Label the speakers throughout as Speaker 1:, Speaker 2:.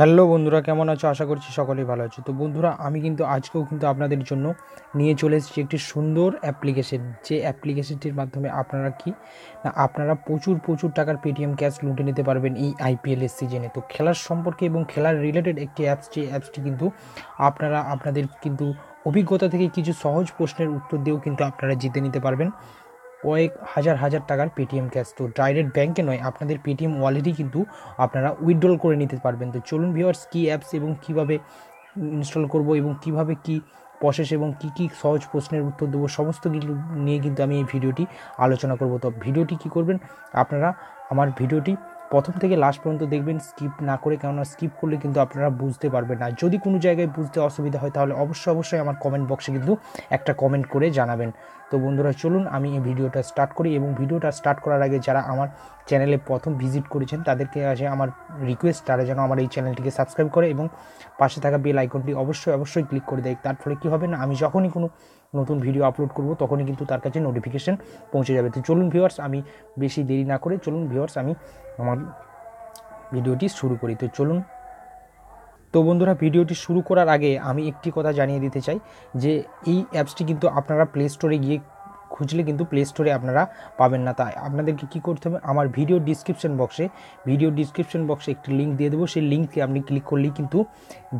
Speaker 1: hello বন্ধুরা কেমন আছো আশা করছি সকলেই ভালো আছো তো বন্ধুরা আমি কিন্তু আজকেও কিন্তু আপনাদের জন্য নিয়ে চলে এসেছি একটি সুন্দর অ্যাপ্লিকেশন যে অ্যাপ্লিকেশনটির মাধ্যমে আপনারা কি না আপনারা প্রচুর প্রচুর টাকার পেটিএম ক্যাশ লুটে নিতে পারবেন এই আইপিএল এর সিজনে তো খেলার সম্পর্কে এবং খেলার রিলেটেড একটি অ্যাপস যে অ্যাপসটি কিন্তু আপনারা আপনাদের কিন্তু অভিজ্ঞতা থেকে কিছু সহজ প্রশ্নের উত্তর দিয়েও কিন্তু আপনারা জিতে নিতে পারবেন কয়েক হাজার হাজার টাকার পেটিএম ক্যাশ তো ডাইরেক্ট ব্যাঙ্কে নয় আপনাদের পেটিএম ওয়ালেটই কিন্তু আপনারা উইথড্রল করে নিতে পারবেন তো চলুন ভিওয়ার্স কী অ্যাপস এবং কীভাবে ইনস্টল করব এবং কিভাবে কি প্রসেস এবং কি কি সহজ প্রশ্নের উত্তর দেবো সমস্ত কিছু নিয়ে কিন্তু আমি এই ভিডিওটি আলোচনা করব তো ভিডিওটি কি করবেন আপনারা আমার ভিডিওটি প্রথম থেকে লাস্ট পর্যন্ত দেখবেন স্কিপ না করে কেননা স্কিপ করলে কিন্তু আপনারা বুঝতে পারবেন না যদি কোনো জায়গায় বুঝতে অসুবিধা হয় তাহলে অবশ্যই অবশ্যই আমার কমেন্ট বক্সে কিন্তু একটা কমেন্ট করে জানাবেন তো বন্ধুরা চলুন আমি এই ভিডিওটা স্টার্ট করি এবং ভিডিওটা স্টার্ট করার আগে যারা আমার চ্যানেলে প্রথম ভিজিট করেছেন তাদেরকে আছে আমার রিকোয়েস্ট তারা যেন আমার এই চ্যানেলটিকে সাবস্ক্রাইব করে এবং পাশে থাকা বেল আইকনটি অবশ্যই অবশ্যই ক্লিক করে দেয় তার ফলে কী হবে না আমি যখনই কোনো নতুন ভিডিও আপলোড করব তখনই কিন্তু তার কাছে নোটিফিকেশান পৌঁছে যাবে তো চলুন ভিউয়ার্স আমি বেশি দেরি না করে চলুন ভিউয়ার্স আমি আমার ভিডিওটি শুরু করি তো চলুন তো বন্ধুরা ভিডিওটি শুরু করার আগে আমি একটি কথা জানিয়ে দিতে চাই যে এই অ্যাপসটি কিন্তু আপনারা প্লে স্টোরে গিয়ে খুঁজলে কিন্তু প্লে স্টোরে আপনারা পাবেন না তাই আপনাদেরকে কি করতে হবে আমার ভিডিও ডিসক্রিপশন বক্সে ভিডিও ডিসক্রিপশন বক্সে একটি লিঙ্ক দিয়ে দেবো সেই লিঙ্কে আপনি ক্লিক করলেই কিন্তু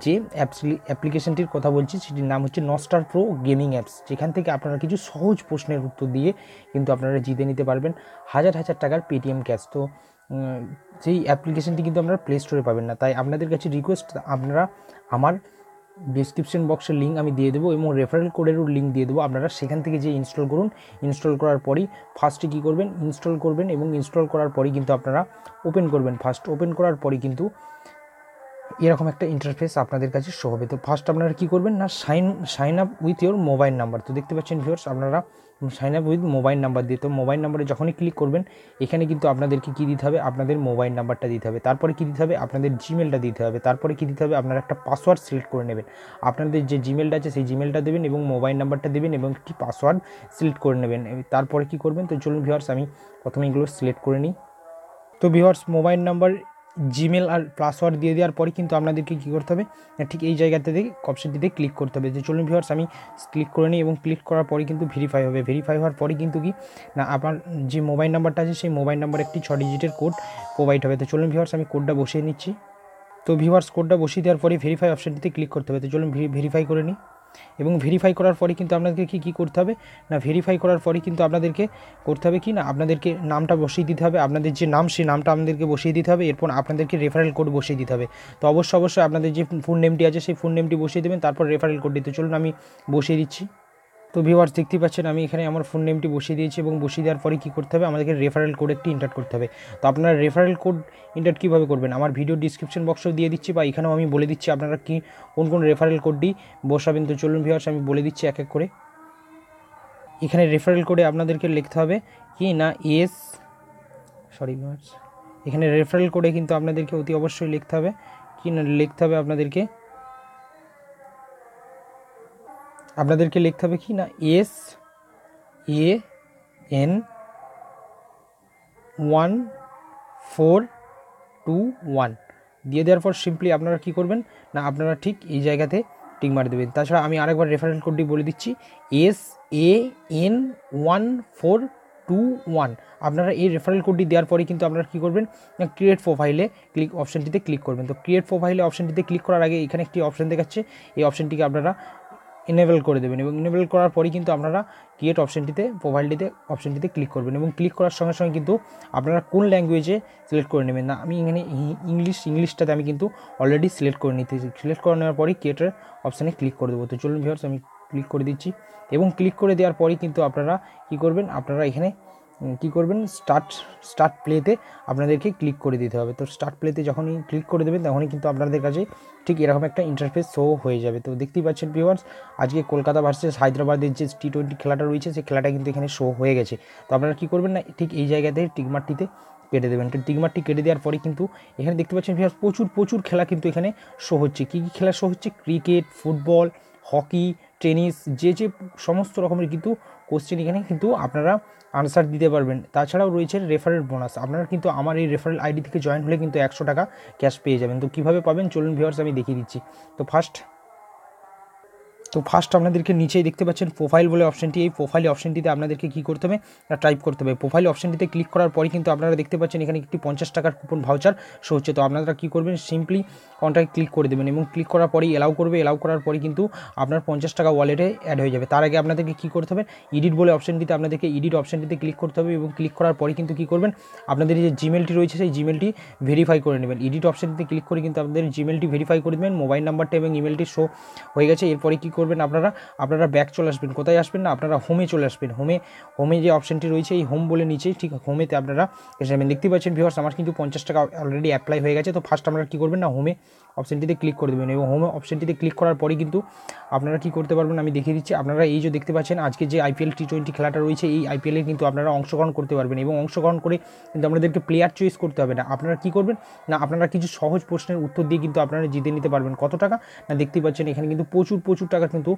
Speaker 1: যে অ্যাপস অ্যাপ্লিকেশনটির কথা বলছি সেটির নাম হচ্ছে নস্টার প্রো গেমিং অ্যাপস যেখান থেকে আপনারা কিছু সহজ প্রশ্নের উত্তর দিয়ে কিন্তু আপনারা জিতে নিতে পারবেন হাজার হাজার টাকার পেটিএম ক্যাশ তো সেই অ্যাপ্লিকেশনটি কিন্তু আপনারা প্লে স্টোরে পাবেন না তাই আপনাদের কাছে রিকোয়েস্ট আপনারা আমার ডিসক্রিপশন বক্সের লিঙ্ক আমি দিয়ে দেবো এবং রেফারেল কোডেরও লিঙ্ক দিয়ে দেবো আপনারা সেখান থেকে যে ইনস্টল করুন ইনস্টল করার পরই ফার্স্টে কী করবেন ইনস্টল করবেন এবং ইনস্টল করার পরই কিন্তু আপনারা ওপেন করবেন ফার্স্ট ওপেন করার পরই কিন্তু এরকম একটা ইন্টারফেস আপনাদের কাছে শো হবে তো ফার্স্ট আপনারা কী করবেন না sign sign up with your mobile number তো দেখতে পাচ্ছেন ভিউর্স আপনারা sign up with mobile number দিয়ে তো মোবাইল নাম্বারে যখনই ক্লিক করবেন এখানে কিন্তু আপনাদেরকে কী দিতে হবে আপনাদের মোবাইল নাম্বারটা দিতে হবে তারপরে কী দিতে হবে আপনাদের জিমেলটা দিতে হবে তারপরে কী দিতে হবে আপনারা একটা পাসওয়ার্ড সিলেক্ট করে নেবেন আপনাদের যে জিমেলটা আছে সেই জিমেলটা দেবেন এবং মোবাইল নাম্বারটা দেবেন এবং একটি পাসওয়ার্ড সিলেক্ট করে নেবেন তারপরে কী করবেন তো চলুন ভিউর্স আমি প্রথমে এগুলো সিলেক্ট করে নিই তো ভিউর্স মোবাইল নাম্বার জিমেল আর পাসওয়ার্ড দিয়ে দেওয়ার পরে কিন্তু আপনাদেরকে কী করতে হবে ঠিক এই জায়গাতে দেখে অপশনটিতে ক্লিক করতে হবে যে চলুন ভিউয়ার্স আমি ক্লিক করে নিই এবং ক্লিক করার পরে কিন্তু ভেরিফাই হবে ভেরিফাই হওয়ার পরে কিন্তু কি না আপনার যে মোবাইল নাম্বারটা আছে সেই মোবাইল নাম্বার একটি ছ ডিজিটের কোড প্রোভাইড হবে তো চলুন ভিউয়ার্স আমি কোডটা বসিয়ে নিচ্ছি তো ভিউয়ার্স কোডটা বসিয়ে দেওয়ার পরে ভেরিফাই অপশানটিতে ক্লিক করতে হবে তো চলুন ভেরিফাই করে নিই এবং ভেরিফাই করার পরে কিন্তু আপনাদেরকে কী কী করতে হবে না ভেরিফাই করার পরে কিন্তু আপনাদেরকে করতে হবে কি না আপনাদেরকে নামটা বসিয়ে দিতে হবে আপনাদের যে নাম সেই নামটা আপনাদেরকে বসিয়ে দিতে হবে এরপর আপনাদেরকে রেফারেল কোড বসিয়ে দিতে হবে তো অবশ্যই অবশ্যই আপনাদের যে ফোন নেমটি আছে সেই ফোন নেমটি বসিয়ে দেবেন তারপর রেফারেল কোড দিতে চলুন আমি বসিয়ে দিচ্ছি তো ভিউয়ার্স দেখতে পাচ্ছেন আমি এখানে আমার ফোন নেমটি বসিয়ে দিয়েছি এবং বসিয়ে দেওয়ার পরে কী করতে হবে আমাদেরকে রেফারেল কোড একটি ইন্টার করতে হবে তো আপনারা রেফারেল কোড ইন্টার কীভাবে করবেন আমার ভিডিও ডিসক্রিপশন বক্সেও দিয়ে দিচ্ছি বা এখানেও আমি বলে দিচ্ছি আপনারা কি কোন কোন রেফারেল কোডটি বসাবেন তো চলুন ভিওয়ার্স আমি বলে দিচ্ছি এক এক করে এখানে রেফারেল কোডে আপনাদেরকে লিখতে হবে কি না এস সরি ভিউয়ার্স এখানে রেফারেল কোডে কিন্তু আপনাদেরকে অতি অবশ্যই লিখতে হবে কি না লিখতে হবে আপনাদেরকে আপনাদেরকে লিখতে হবে কি না S A N one four two one দিয়ে দেওয়ার পর সিম্পলি আপনারা কি করবেন না আপনারা ঠিক এই জায়গাতে টিক মার দেবেন তাছাড়া আমি আরেকবার রেফারেল কোডটি বলে দিচ্ছি S A N one four two one আপনারা এই রেফারেল কোডটি দেওয়ার পরে কিন্তু আপনারা কী করবেন না ক্রিয়েট প্রোফাইলে ক্লিক অপশানটিতে ক্লিক করবেন তো ক্রিয়েট প্রোফাইলে অপশানটিতে ক্লিক করার আগে এখানে একটি অপশান দেখাচ্ছে এই অপশানটিকে আপনারা এনেবেল করে দেবেন এবং এনেবেল করার পরই কিন্তু আপনারা ক্রিয়েট অপশানটিতে প্রোফাইলটিতে অপশানটিতে ক্লিক করবেন এবং ক্লিক করার সঙ্গে সঙ্গে কিন্তু আপনারা কোন ল্যাঙ্গুয়েজে সিলেক্ট করে নেবেন না আমি এখানে ইংলিশ ইংলিশটাতে আমি কিন্তু অলরেডি সিলেক্ট করে নিতেছি সিলেক্ট করে নেওয়ার পরই ক্রিয়েটের অপশানে ক্লিক করে দেবো তো চলুন ভিউয়ার্স আমি ক্লিক করে দিচ্ছি এবং ক্লিক করে দেওয়ার পরই কিন্তু আপনারা কী করবেন আপনারা এখানে কি করবেন স্টার্ট স্টার্ট প্লেতে আপনাদেরকে ক্লিক করে দিতে হবে তো স্টার্ট প্লেতে যখনই ক্লিক করে দেবেন তখনই কিন্তু আপনাদের কাছে ঠিক এরকম একটা ইন্টারফেস শো হয়ে যাবে তো দেখতেই পাচ্ছেন ভিউয়ার্স আজকে কলকাতা ভার্সেস হায়দ্রাবাদের যে টি টোয়েন্টি খেলাটা রয়েছে সেই খেলাটা কিন্তু এখানে শো হয়ে গেছে তো আপনারা কী করবেন না ঠিক এই জায়গাতে টিকমারটিতে কেটে দেবেন তো টিকমারটি কেটে দেওয়ার পরে কিন্তু এখানে দেখতে পাচ্ছেন ভিউয়ার্স প্রচুর প্রচুর খেলা কিন্তু এখানে শো হচ্ছে কী কী খেলা শো হচ্ছে ক্রিকেট ফুটবল হকি টেনিস যে যে সমস্ত রকমের কিন্তু কোশ্চেন এখানে কিন্তু আপনারা আনসার দিতে পারবেন তাছাড়াও রয়েছে রেফারেল বোনাস আপনারা কিন্তু আমার এই রেফারেল আইডি থেকে জয়েন হলে কিন্তু একশো টাকা ক্যাশ পেয়ে যাবেন তো কীভাবে পাবেন চলুন ভিউয়ার্স আমি দেখিয়ে দিচ্ছি তো ফার্স্ট তো ফার্স্ট আপনাদেরকে নিচেই দেখতে পাচ্ছেন প্রোফাইল বলে অপশানটি এই প্রোফাইল অপশানটিতে আপনাদেরকে কী করতে হবে না টাইপ করতে হবে প্রোফাইল অপশানটিতে ক্লিক করার পরে কিন্তু আপনারা দেখতে পাচ্ছেন এখানে একটি পঞ্চাশ টাকার কুপন ভাউচার শো হচ্ছে তো আপনারা কী করবেন সিম্পলি কনটাকে ক্লিক করে দেবেন এবং ক্লিক করার পরেই এলাও করবে এলাও করার পরে কিন্তু আপনার পঞ্চাশ টাকা ওয়ালেটে অ্যাড হয়ে যাবে তার আগে আপনাদেরকে কী করতে হবে এডিট বলে অপশানটিতে আপনাদেরকে এডিট অপশানটিতে ক্লিক করতে হবে এবং ক্লিক করার পরে কিন্তু কী করবেন আপনাদের যে জিমেলটি রয়েছে সেই জিমেলটি ভেরিফাই করে নেবেন এডিট অপশানটিতে ক্লিক করে কিন্তু আপনাদের জিমেলটি ভেরিফাই করে দেবেন মোবাইল নাম্বারটা এবং ইমেলটি শো হয়ে গেছে এরপরে কী করবেন আপনারা আপনারা ব্যাক চলে আসবেন কোথায় আসবেন না আপনারা হোমে চলে আসবেন হোমে হোমে যে অপশানটি রয়েছে এই হোম বলে নিচেই ঠিক হোমেতে আপনারা এসে দেখতে পাচ্ছেন ভিওয়ার্স আমার কিন্তু পঞ্চাশ টাকা অলরেডি অ্যাপ্লাই হয়ে গেছে তো ফার্স্ট আপনারা কী করবেন না হোমে অপশানটিতে ক্লিক করে দেবেন এবং হোমে অপশানটিতে ক্লিক করার পরে কিন্তু আপনারা কী করতে পারবেন আমি দেখিয়ে দিচ্ছি আপনারা এই যে দেখতে পাচ্ছেন আজকে যে আইপিএল টি টোয়েন্টি খেলাটা রয়েছে এই আইপিএলে কিন্তু আপনারা অংশগ্রহণ করতে পারবেন এবং অংশগ্রহণ করে কিন্তু আপনাদেরকে প্লেয়ার চয়েস করতে হবে না আপনারা কী করবেন না আপনারা কিছু সহজ প্রশ্নের উত্তর দিয়ে কিন্তু আপনারা জিতে নিতে পারবেন কত টাকা না দেখতে পাচ্ছেন এখানে কিন্তু প্রচুর প্রচুর টাকা কিন্তু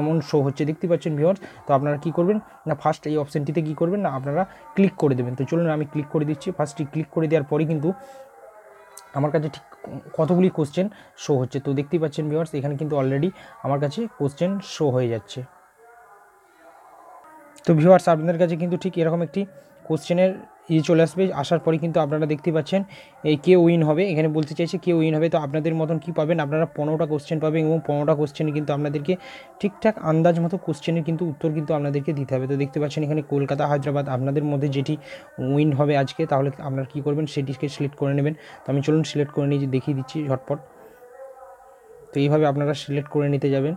Speaker 1: এমন শো হচ্ছে দেখতে পাচ্ছেন ভিওয়ার্স তো আপনারা কি করবেন না ফার্স্ট এই অপশানটিতে কি করবেন না আপনারা ক্লিক করে দেবেন তো চলুন আমি ক্লিক করে দিচ্ছি ফার্স্টটি ক্লিক করে দেওয়ার পরে কিন্তু আমার কাছে ঠিক কতগুলি কোশ্চেন শো হচ্ছে তো দেখতেই পাচ্ছেন ভিওয়ার্স এখানে কিন্তু অলরেডি আমার কাছে কোশ্চেন শো হয়ে যাচ্ছে তো ভিউয়ার্স আপনাদের কাছে কিন্তু ঠিক এরকম একটি কোশ্চেনের ই চলে আসবে আসার পরে কিন্তু আপনারা দেখতে পাচ্ছেন এই কে উইন হবে এখানে বলতে চাইছে কে উইন হবে তো আপনাদের মতন কি পাবেন আপনারা পনেরোটা কোশ্চেন পাবেন এবং পনেরোটা কোশ্চেনে কিন্তু আপনাদেরকে ঠিকঠাক আন্দাজ মতো কোশ্চেনের কিন্তু উত্তর কিন্তু আপনাদেরকে দিতে হবে তো দেখতে পাচ্ছেন এখানে কলকাতা হায়দ্রাবাদ আপনাদের মধ্যে যেটি উইন হবে আজকে তাহলে আপনারা কী করবেন সেটিকে সিলেক্ট করে নেবেন তো আমি চলুন সিলেক্ট করে নিয়ে দেখিয়ে দিচ্ছি ঝটপট তো এইভাবে আপনারা সিলেক্ট করে নিতে যাবেন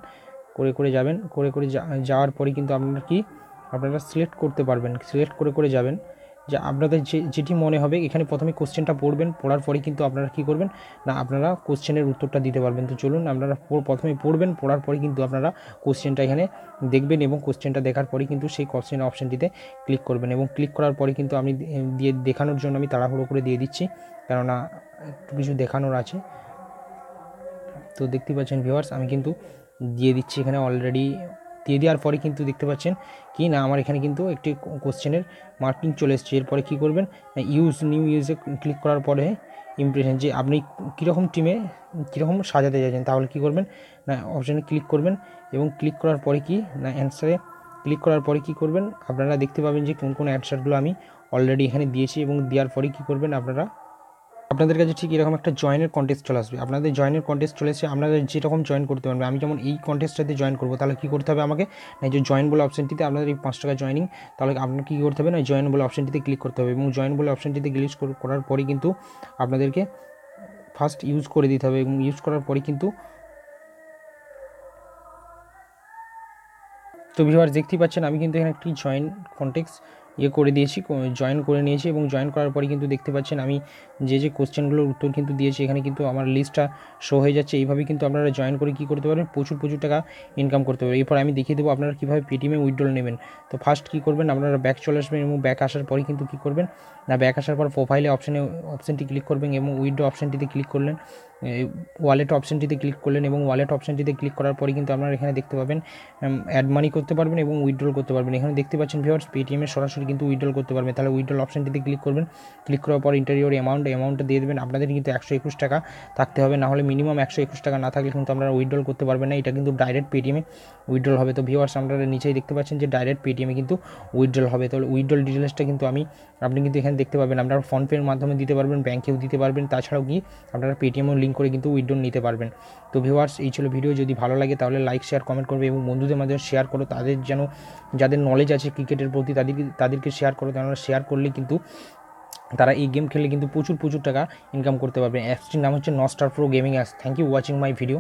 Speaker 1: করে করে যাবেন করে করে যাওয়ার পরে কিন্তু আপনারা কি আপনারা সিলেক্ট করতে পারবেন সিলেক্ট করে করে যাবেন যে আপনাদের যে যেটি মনে হবে এখানে প্রথমে কোশ্চেনটা পড়বেন পড়ার পরে কিন্তু আপনারা কি করবেন না আপনারা কোশ্চেনের উত্তরটা দিতে পারবেন তো চলুন আপনারা প্রথমে পড়বেন পড়ার পরে কিন্তু আপনারা কোশ্চেনটা এখানে দেখবেন এবং কোশ্চেনটা দেখার পরে কিন্তু সেই কোশ্চেন অপশানটিতে ক্লিক করবেন এবং ক্লিক করার পরে কিন্তু আমি দিয়ে দেখানোর জন্য আমি তাড়াহুড়ো করে দিয়ে দিচ্ছি কেননা একটু কিছু দেখানোর আছে তো দেখতে পাচ্ছেন ভিউয়ার্স আমি কিন্তু দিয়ে দিচ্ছি এখানে অলরেডি দিয়ে দেওয়ার পরে কিন্তু দেখতে পাচ্ছেন কি না আমার এখানে কিন্তু একটি কোশ্চেনের মার্কিং চলে এসেছে এরপরে কী করবেন ইউজ নিউ ইউজে ক্লিক করার পরে ইমপ্রেশন যে আপনি কীরকম টিমে কীরকম সাজাতে চাইছেন তাহলে কী করবেন না অপশানে ক্লিক করবেন এবং ক্লিক করার পরে কি না অ্যান্সারে ক্লিক করার পরে কি করবেন আপনারা দেখতে পাবেন যে কোন কোন অ্যান্সারগুলো আমি অলরেডি এখানে দিয়েছি এবং দেওয়ার পরে কি করবেন আপনারা আপনাদের কাছে ঠিক এরকম একটা জয়েনের কন্টেস্ট চলে আসবে আপনাদের জয়েনের কন্টেস্ট চলে এসে আপনাদের যেরকম জয়েন করতে পারবে আমি যেমন এই কন্টেস্টটাতে জয়েন করবো তাহলে কী করতে হবে আমাকে না যে জয়েন বলে অপশানটিতে আপনাদের এই পাঁচ টাকা জয়েনিং তাহলে আপনার কী করতে হবে না জয়েন বলে অপশানটিতে ক্লিক করতে হবে এবং জয়েন বলে অপশানটিতে ক্লিক করার পরে কিন্তু আপনাদেরকে ফার্স্ট ইউজ করে দিতে হবে এবং ইউজ করার পরে কিন্তু তো ভিউয়ার দেখতেই পাচ্ছেন আমি কিন্তু এখানে একটি জয়েন্ট কন্টেক্স ইয়ে করে দিয়েছি জয়েন করে নিয়েছি এবং জয়েন করার পরে কিন্তু দেখতে পাচ্ছেন আমি যে যে কোশ্চেনগুলোর উত্তর কিন্তু দিয়েছি এখানে কিন্তু আমার লিস্টটা শো হয়ে যাচ্ছে এইভাবে কিন্তু আপনারা জয়েন করে কী করতে পারবেন প্রচুর প্রচুর টাকা ইনকাম করতে পারবেন এরপর আমি দেখিয়ে দেবো আপনারা কীভাবে পেটিএমে উইড্রল নেবেন তো ফার্স্ট কী করবেন আপনারা ব্যাক চলে আসবেন এবং ব্যাক আসার পরে কিন্তু কী করবেন না ব্যাক আসার পর প্রোফাইলে অপশানে অপশানটি ক্লিক করবেন এবং উইড্রো অপশানটিতে ক্লিক করলেন ওয়ালেট অপশানটিতে ক্লিক করলেন এবং ওয়ালেট অপশানটিতে ক্লিক করার পরে কিন্তু আপনারা এখানে দেখতে পাবেন অ্যাড মানি করতে পারবেন এবং উইড্রল করতে পারবেন এখানে দেখতে পাচ্ছেন ভিওয়ার্স পেটিএমে সরাসরি আপনি কিন্তু উইড্রল করতে পারবেন তাহলে উইড্রল অপশানটিতে ক্লিক করবেন ক্লিক করার পর ইন্টারিওর অ্যামাউন্ট অ্যামাউন্ট দিয়ে দেবেন আপনাদের কিন্তু একশো একুশ টাকা থাকতে হবে না হলে মিনিমাম একশো একুশ টাকা না থাকলে কিন্তু আপনারা উইড্রল করতে পারবেন না এটা কিন্তু ডাইরেক্ট পেটিএমে উইড্রল হবে তো ভিওয়ার্স আপনারা নিচেই দেখতে পাচ্ছেন যে ডাইরেক্ট পেটিএমে কিন্তু উইড্রল হবে তাহলে উইড্রল ডিটেলসটা কিন্তু আমি আপনি কিন্তু এখানে দেখতে পাবেন আপনারা ফোনপের মাধ্যমে দিতে পারবেন ব্যাঙ্কেও দিতে পারবেন তাছাড়াও গিয়ে আপনারা পেটিএমও লিঙ্ক করে কিন্তু উইড্রল নিতে পারবেন তো ভিওয়ার্স এই ছিল ভিডিও যদি ভালো লাগে তাহলে লাইক শেয়ার কমেন্ট করবে এবং বন্ধুদের মাধ্যমে শেয়ার করো তাদের যেন যাদের নলেজ আছে ক্রিকেটের প্রতি তাদের তাদের তাদেরকে শেয়ার করো কেননা শেয়ার করলে কিন্তু তারা এই গেম খেলে কিন্তু প্রচুর প্রচুর টাকা ইনকাম করতে পারবে অ্যাপসটির নাম হচ্ছে নস্টার pro gaming apps thank you watching my video